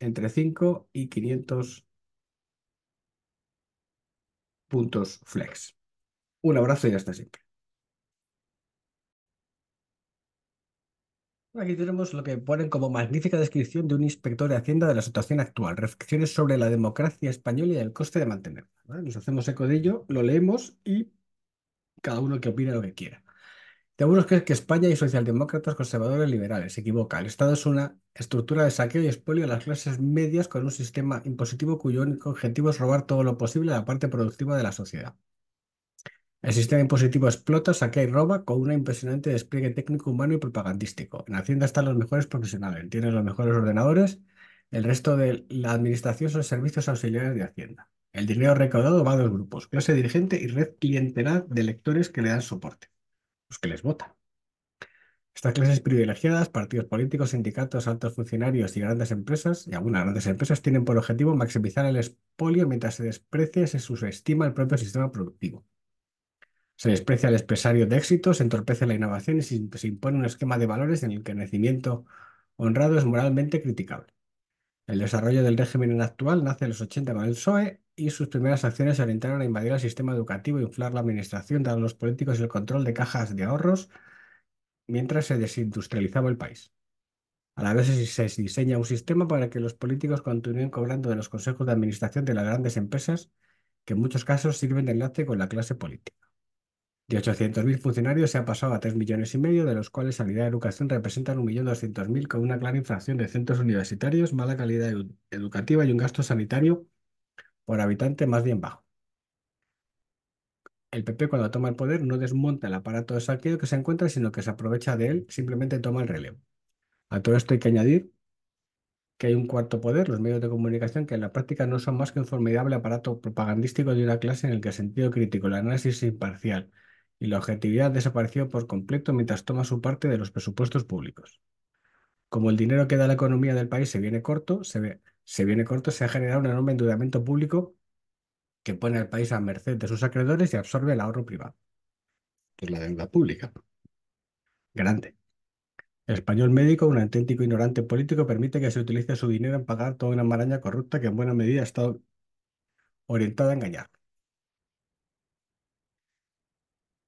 entre 5 y 500 puntos flex. Un abrazo y hasta siempre. Aquí tenemos lo que ponen como magnífica descripción de un inspector de Hacienda de la situación actual, reflexiones sobre la democracia española y el coste de mantenerla. Nos hacemos eco de ello, lo leemos y cada uno que opine lo que quiera. De algunos creen que España y socialdemócratas, conservadores, liberales. Se equivoca. El Estado es una estructura de saqueo y expolio a las clases medias con un sistema impositivo cuyo único objetivo es robar todo lo posible a la parte productiva de la sociedad. El sistema impositivo explota, saquea y roba con un impresionante despliegue técnico, humano y propagandístico. En Hacienda están los mejores profesionales, tienen los mejores ordenadores, el resto de la administración son servicios auxiliares de Hacienda. El dinero recaudado va a dos grupos, clase dirigente y red clientelar de lectores que le dan soporte los que les votan. Estas clases privilegiadas, partidos políticos, sindicatos, altos funcionarios y grandes empresas, y algunas grandes empresas, tienen por objetivo maximizar el expolio mientras se desprecia y se subestima el propio sistema productivo. Se desprecia el expresario de éxito, se entorpece la innovación y se impone un esquema de valores en el que el nacimiento honrado es moralmente criticable. El desarrollo del régimen actual nace en los 80 con el PSOE y sus primeras acciones se orientaron a invadir el sistema educativo, inflar la administración, dando a los políticos el control de cajas de ahorros mientras se desindustrializaba el país. A la vez se diseña un sistema para que los políticos continúen cobrando de los consejos de administración de las grandes empresas que en muchos casos sirven de enlace con la clase política. De 800.000 funcionarios se ha pasado a 3 millones y medio, de los cuales sanidad y educación representan 1.200.000 con una clara infracción de centros universitarios, mala calidad educativa y un gasto sanitario por habitante más bien bajo. El PP cuando toma el poder no desmonta el aparato de saqueo que se encuentra, sino que se aprovecha de él, simplemente toma el relevo. A todo esto hay que añadir que hay un cuarto poder, los medios de comunicación, que en la práctica no son más que un formidable aparato propagandístico de una clase en el que el sentido crítico, el análisis imparcial y la objetividad desapareció por completo mientras toma su parte de los presupuestos públicos. Como el dinero que da la economía del país se viene corto, se, ve, se viene corto, se ha generado un enorme endeudamiento público que pone al país a merced de sus acreedores y absorbe el ahorro privado, es la deuda pública. Grande. El español médico, un auténtico ignorante político, permite que se utilice su dinero en pagar toda una maraña corrupta que en buena medida ha estado orientada a engañar.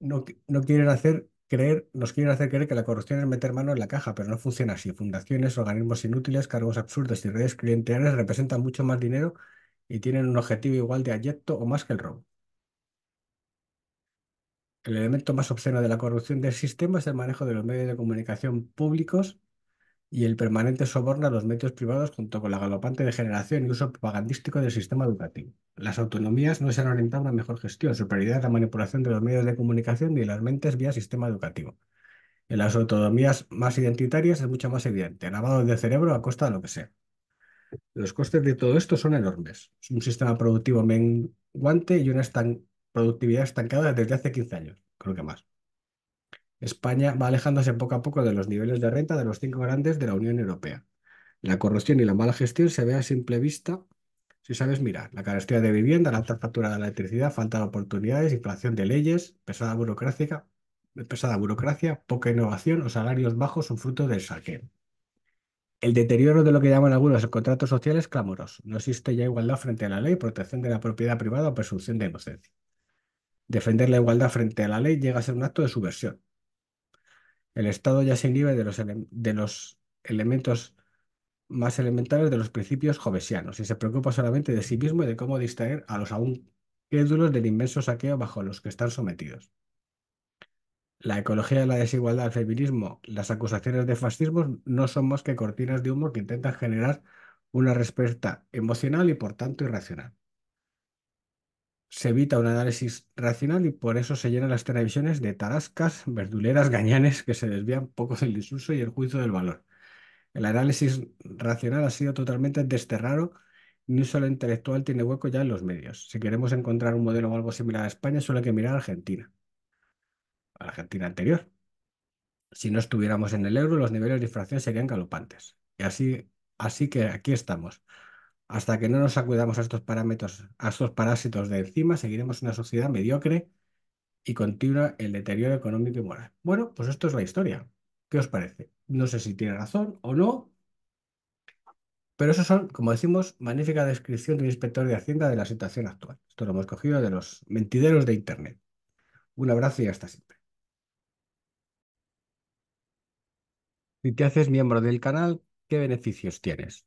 No, no quieren hacer creer, nos quieren hacer creer que la corrupción es meter mano en la caja, pero no funciona así. Fundaciones, organismos inútiles, cargos absurdos y redes clientelares representan mucho más dinero y tienen un objetivo igual de ayecto o más que el robo. El elemento más obsceno de la corrupción del sistema es el manejo de los medios de comunicación públicos y el permanente soborno a los medios privados junto con la galopante degeneración y uso propagandístico del sistema educativo. Las autonomías no se han orientado a una mejor gestión, superioridad a la manipulación de los medios de comunicación y las mentes vía sistema educativo. En las autonomías más identitarias es mucho más evidente, lavado de cerebro a costa de lo que sea. Los costes de todo esto son enormes. Es un sistema productivo menguante y una productividad estancada desde hace 15 años, creo que más. España va alejándose poco a poco de los niveles de renta de los cinco grandes de la Unión Europea. La corrupción y la mala gestión se ve a simple vista si sabes mirar. La carestía de vivienda, la alta factura de la electricidad, falta de oportunidades, inflación de leyes, pesada pesada burocracia, poca innovación o salarios bajos son fruto del saqueo. El deterioro de lo que llaman algunos contratos sociales social es clamoroso. No existe ya igualdad frente a la ley, protección de la propiedad privada o presunción de inocencia. Defender la igualdad frente a la ley llega a ser un acto de subversión. El Estado ya se inhibe de los, elementos más elementales de los principios jovesianos y se preocupa solamente de sí mismo y de cómo distraer a los aún crédulos del inmenso saqueo bajo los que están sometidos. La ecología de la desigualdad, el feminismo, las acusaciones de fascismo no son más que cortinas de humo que intentan generar una respuesta emocional y por tanto irracional se evita un análisis racional y por eso se llenan las televisiones de tarascas, verduleras, gañanes que se desvían poco del disuso y el juicio del valor. El análisis racional ha sido totalmente desterrado, ni solo intelectual tiene hueco ya en los medios. Si queremos encontrar un modelo o algo similar a España, solo hay que mirar a Argentina, a la Argentina anterior. Si no estuviéramos en el euro, los niveles de inflación serían galopantes. Y así, así que aquí estamos hasta que no nos acudamos a estos parámetros, a estos parásitos de encima, seguiremos una sociedad mediocre y continua el deterioro económico y moral. Bueno, pues esto es la historia. ¿Qué os parece? No sé si tiene razón o no, pero eso son, como decimos, magnífica descripción de un inspector de Hacienda de la situación actual. Esto lo hemos cogido de los mentideros de Internet. Un abrazo y hasta siempre. Si te haces miembro del canal, ¿qué beneficios tienes?